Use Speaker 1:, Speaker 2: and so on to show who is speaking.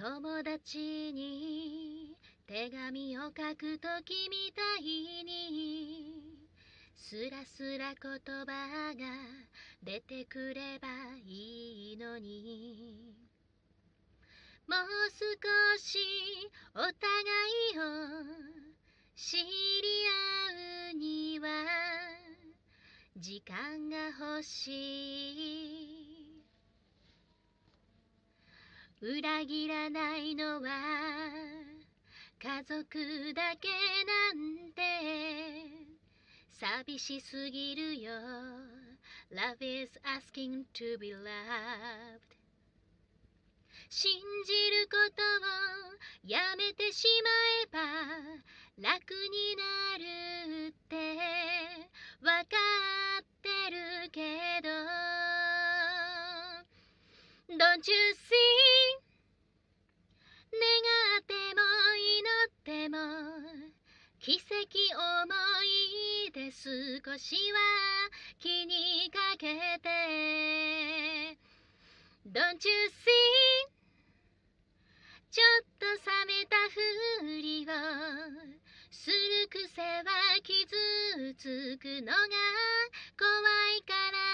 Speaker 1: 友達に手紙を書くときみたいにすらすら言葉が出てくればいいのにもう少しお互いを知り合うには時間が欲しい裏切らないのは家族だけなんて寂しすぎるよ Love is asking to be loved 信じることをやめてしまえば楽になるってわかってるけど Don't you see 奇跡思い出少しは気にかけて Don't you see ちょっと冷めたふりをする癖は傷つくのが怖いから